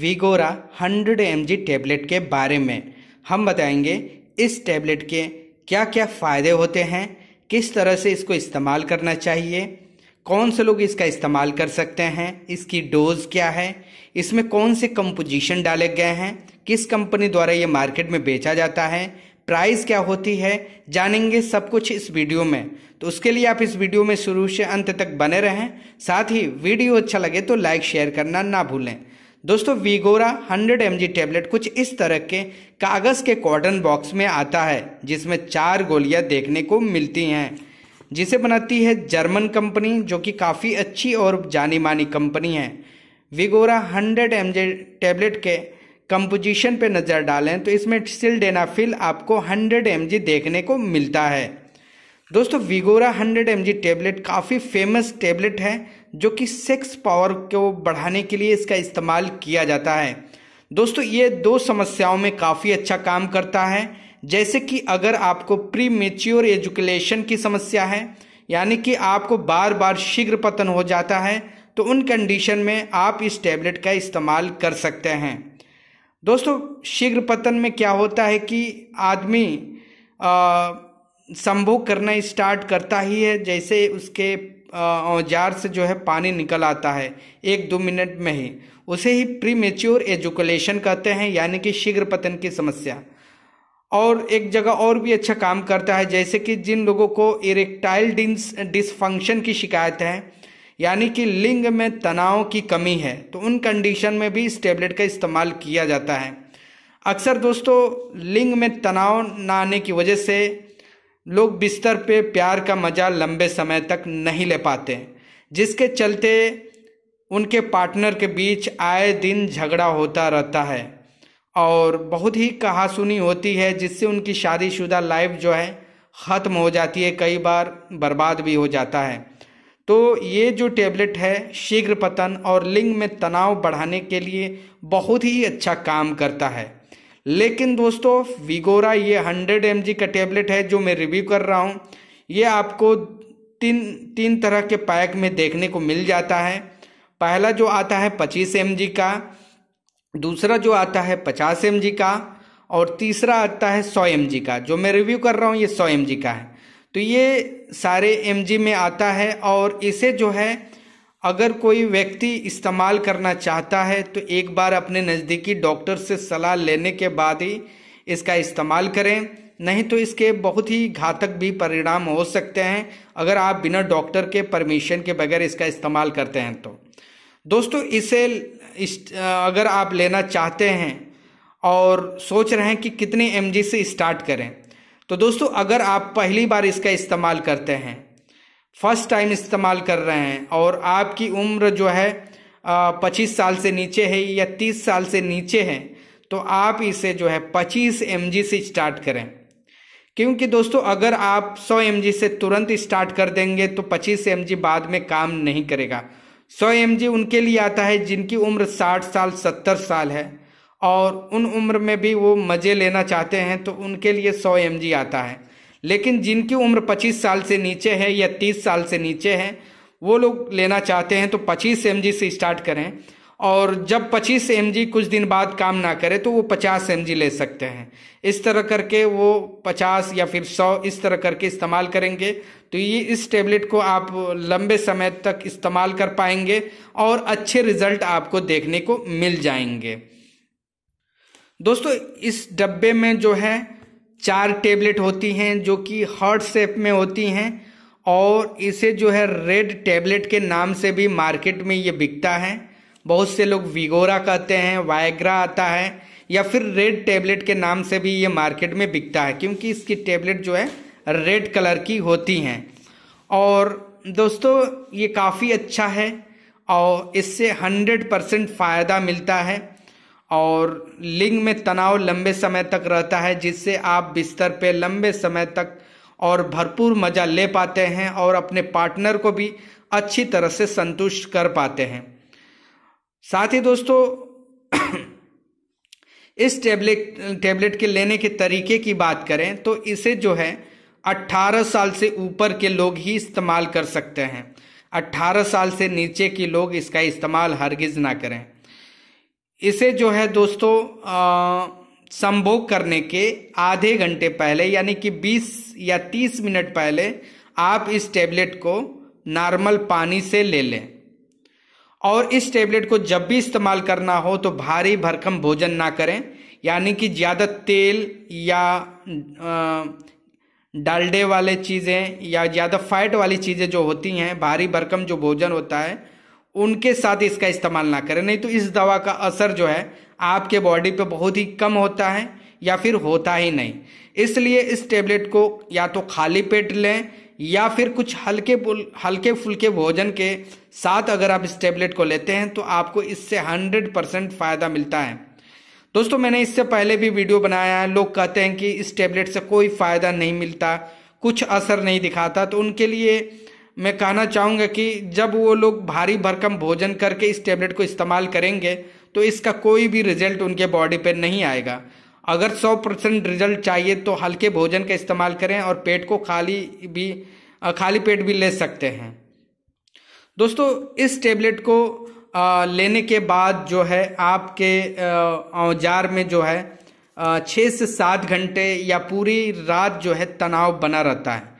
वीगोरा 100 M tablet के बारे में हम बताएंगे इस टैबलेट के क्या क्या फ़ायदे होते हैं किस तरह से इसको इस्तेमाल करना चाहिए कौन से लोग इसका इस्तेमाल कर सकते हैं इसकी डोज क्या है इसमें कौन से कंपोजिशन डाले गए हैं किस कंपनी द्वारा ये मार्केट में बेचा जाता है प्राइस क्या होती है जानेंगे सब कुछ इस वीडियो में तो उसके लिए आप इस वीडियो में शुरू से अंत तक बने रहें साथ ही वीडियो अच्छा लगे तो लाइक शेयर करना ना भूलें दोस्तों वीगोरा 100 एम टैबलेट कुछ इस तरह के कागज़ के कॉटन बॉक्स में आता है जिसमें चार गोलियां देखने को मिलती हैं जिसे बनाती है जर्मन कंपनी जो कि काफ़ी अच्छी और जानी मानी कंपनी है विगोरा 100 एम टैबलेट के कंपोजिशन पर नज़र डालें तो इसमें सिलडेनाफिल आपको 100 एम देखने को मिलता है दोस्तों विगोरा 100 एम टैबलेट काफ़ी फेमस टैबलेट है जो कि सेक्स पावर को बढ़ाने के लिए इसका इस्तेमाल किया जाता है दोस्तों ये दो समस्याओं में काफ़ी अच्छा काम करता है जैसे कि अगर आपको प्री मेच्योर एजुकेशन की समस्या है यानी कि आपको बार बार शीघ्र पतन हो जाता है तो उन कंडीशन में आप इस टैबलेट का इस्तेमाल कर सकते हैं दोस्तों शीघ्र पतन में क्या होता है कि आदमी संभोग करना स्टार्ट करता ही है जैसे उसके औजार से जो है पानी निकल आता है एक दो मिनट में ही उसे ही प्री मेच्योर एजुकुलेशन कहते हैं यानी कि शीघ्र पतन की समस्या और एक जगह और भी अच्छा काम करता है जैसे कि जिन लोगों को इरेक्टाइल डिसफंक्शन की शिकायत है यानी कि लिंग में तनाव की कमी है तो उन कंडीशन में भी इस टेबलेट का इस्तेमाल किया जाता है अक्सर दोस्तों लिंग में तनाव ना आने की वजह से लोग बिस्तर पे प्यार का मज़ा लंबे समय तक नहीं ले पाते जिसके चलते उनके पार्टनर के बीच आए दिन झगड़ा होता रहता है और बहुत ही कहासुनी होती है जिससे उनकी शादीशुदा लाइफ जो है ख़त्म हो जाती है कई बार बर्बाद भी हो जाता है तो ये जो टेबलेट है शीघ्र पतन और लिंग में तनाव बढ़ाने के लिए बहुत ही अच्छा काम करता है लेकिन दोस्तों विगोरा ये हंड्रेड एम का टेबलेट है जो मैं रिव्यू कर रहा हूँ ये आपको तीन तीन तरह के पैक में देखने को मिल जाता है पहला जो आता है पच्चीस एम का दूसरा जो आता है पचास एम का और तीसरा आता है सौ एम का जो मैं रिव्यू कर रहा हूँ ये सौ एम का है तो ये सारे एम में आता है और इसे जो है अगर कोई व्यक्ति इस्तेमाल करना चाहता है तो एक बार अपने नज़दीकी डॉक्टर से सलाह लेने के बाद ही इसका इस्तेमाल करें नहीं तो इसके बहुत ही घातक भी परिणाम हो सकते हैं अगर आप बिना डॉक्टर के परमिशन के बगैर इसका इस्तेमाल करते हैं तो दोस्तों इसे इस, अगर आप लेना चाहते हैं और सोच रहे हैं कि कितने एम से स्टार्ट करें तो दोस्तों अगर आप पहली बार इसका इस्तेमाल करते हैं फर्स्ट टाइम इस्तेमाल कर रहे हैं और आपकी उम्र जो है पच्चीस साल से नीचे है या तीस साल से नीचे है तो आप इसे जो है पच्चीस एम से स्टार्ट करें क्योंकि दोस्तों अगर आप सौ एम से तुरंत स्टार्ट कर देंगे तो पच्चीस एम बाद में काम नहीं करेगा सौ एम उनके लिए आता है जिनकी उम्र साठ साल सत्तर साल है और उन उम्र में भी वो मज़े लेना चाहते हैं तो उनके लिए सौ एम आता है लेकिन जिनकी उम्र 25 साल से नीचे है या 30 साल से नीचे है वो लोग लेना चाहते हैं तो 25 एम से स्टार्ट करें और जब 25 एम कुछ दिन बाद काम ना करे तो वो 50 एम ले सकते हैं इस तरह करके वो 50 या फिर 100 इस तरह करके इस्तेमाल करेंगे तो ये इस टेबलेट को आप लंबे समय तक इस्तेमाल कर पाएंगे और अच्छे रिजल्ट आपको देखने को मिल जाएंगे दोस्तों इस डब्बे में जो है चार टेबलेट होती हैं जो कि हॉट सेप में होती हैं और इसे जो है रेड टेबलेट के नाम से भी मार्केट में ये बिकता है बहुत से लोग विगोरा कहते हैं वायग्रा आता है या फिर रेड टेबलेट के नाम से भी ये मार्केट में बिकता है क्योंकि इसकी टेबलेट जो है रेड कलर की होती हैं और दोस्तों ये काफ़ी अच्छा है और इससे हंड्रेड परसेंट फ़ायदा मिलता है और लिंग में तनाव लंबे समय तक रहता है जिससे आप बिस्तर पे लंबे समय तक और भरपूर मज़ा ले पाते हैं और अपने पार्टनर को भी अच्छी तरह से संतुष्ट कर पाते हैं साथ ही दोस्तों इस टेबलेट टेबलेट के लेने के तरीके की बात करें तो इसे जो है 18 साल से ऊपर के लोग ही इस्तेमाल कर सकते हैं 18 साल से नीचे के लोग इसका इस्तेमाल हरगिज़ ना करें इसे जो है दोस्तों संभोग करने के आधे घंटे पहले यानी कि 20 या 30 मिनट पहले आप इस टेबलेट को नॉर्मल पानी से ले लें और इस टेबलेट को जब भी इस्तेमाल करना हो तो भारी भरकम भोजन ना करें यानी कि ज़्यादा तेल या डालडे वाले चीज़ें या ज़्यादा फैट वाली चीज़ें जो होती हैं भारी भरकम जो भोजन होता है उनके साथ इसका इस्तेमाल ना करें नहीं तो इस दवा का असर जो है आपके बॉडी पे बहुत ही कम होता है या फिर होता ही नहीं इसलिए इस टेबलेट को या तो खाली पेट लें या फिर कुछ हल्के हल्के फुल्के भोजन के साथ अगर आप इस टेबलेट को लेते हैं तो आपको इससे हंड्रेड परसेंट फ़ायदा मिलता है दोस्तों मैंने इससे पहले भी वीडियो बनाया है लोग कहते हैं कि इस टेबलेट से कोई फ़ायदा नहीं मिलता कुछ असर नहीं दिखाता तो उनके लिए मैं कहना चाहूँगा कि जब वो लोग भारी भरकम भोजन करके इस टैबलेट को इस्तेमाल करेंगे तो इसका कोई भी रिजल्ट उनके बॉडी पर नहीं आएगा अगर 100 परसेंट रिजल्ट चाहिए तो हल्के भोजन का इस्तेमाल करें और पेट को खाली भी खाली पेट भी ले सकते हैं दोस्तों इस टेबलेट को लेने के बाद जो है आपके औजार में जो है छः से सात घंटे या पूरी रात जो है तनाव बना रहता है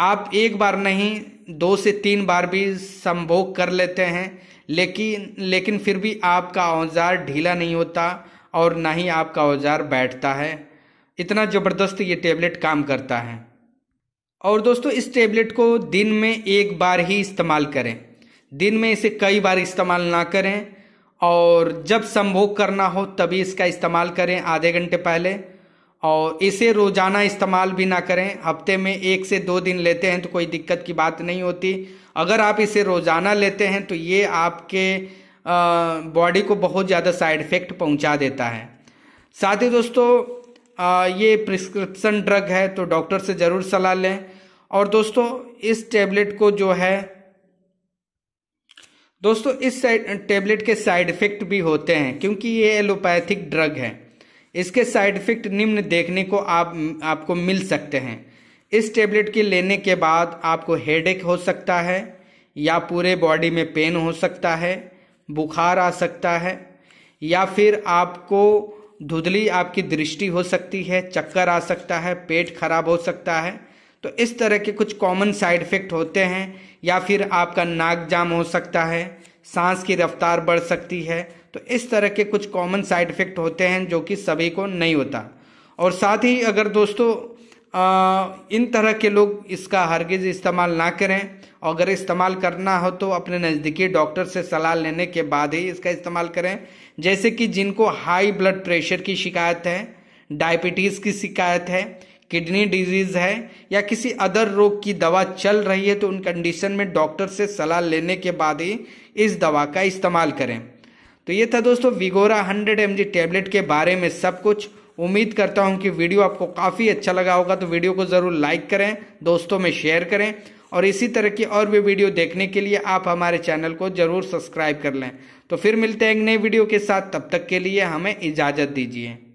आप एक बार नहीं दो से तीन बार भी संभोग कर लेते हैं लेकिन लेकिन फिर भी आपका औजार ढीला नहीं होता और ना ही आपका औजार बैठता है इतना ज़बरदस्त ये टेबलेट काम करता है और दोस्तों इस टेबलेट को दिन में एक बार ही इस्तेमाल करें दिन में इसे कई बार इस्तेमाल ना करें और जब संभोग करना हो तभी इसका इस्तेमाल करें आधे घंटे पहले और इसे रोज़ाना इस्तेमाल भी ना करें हफ्ते में एक से दो दिन लेते हैं तो कोई दिक्कत की बात नहीं होती अगर आप इसे रोज़ाना लेते हैं तो ये आपके बॉडी को बहुत ज़्यादा साइड इफ़ेक्ट पहुंचा देता है साथ ही दोस्तों आ, ये प्रिस्क्रिप्शन ड्रग है तो डॉक्टर से ज़रूर सलाह लें और दोस्तों इस टेबलेट को जो है दोस्तों इस टेबलेट के साइड इफ़ेक्ट भी होते हैं क्योंकि ये एलोपैथिक ड्रग है इसके साइड इफेक्ट निम्न देखने को आप आपको मिल सकते हैं इस टेबलेट के लेने के बाद आपको हेडेक हो सकता है या पूरे बॉडी में पेन हो सकता है बुखार आ सकता है या फिर आपको धुधली आपकी दृष्टि हो सकती है चक्कर आ सकता है पेट खराब हो सकता है तो इस तरह के कुछ कॉमन साइड इफेक्ट होते हैं या फिर आपका नाक जाम हो सकता है सांस की रफ्तार बढ़ सकती है तो इस तरह के कुछ कॉमन साइड इफेक्ट होते हैं जो कि सभी को नहीं होता और साथ ही अगर दोस्तों आ, इन तरह के लोग इसका हरगिज़ इस्तेमाल ना करें और अगर इस्तेमाल करना हो तो अपने नज़दीकी डॉक्टर से सलाह लेने के बाद ही इसका इस्तेमाल करें जैसे कि जिनको हाई ब्लड प्रेशर की शिकायत है डायबिटीज़ की शिकायत है किडनी डिजीज़ है या किसी अदर रोग की दवा चल रही है तो उन कंडीशन में डॉक्टर से सलाह लेने के बाद ही इस दवा का इस्तेमाल करें तो ये था दोस्तों विगोरा हंड्रेड एम टैबलेट के बारे में सब कुछ उम्मीद करता हूँ कि वीडियो आपको काफ़ी अच्छा लगा होगा तो वीडियो को ज़रूर लाइक करें दोस्तों में शेयर करें और इसी तरह की और भी वीडियो देखने के लिए आप हमारे चैनल को ज़रूर सब्सक्राइब कर लें तो फिर मिलते हैं एक नए वीडियो के साथ तब तक के लिए हमें इजाज़त दीजिए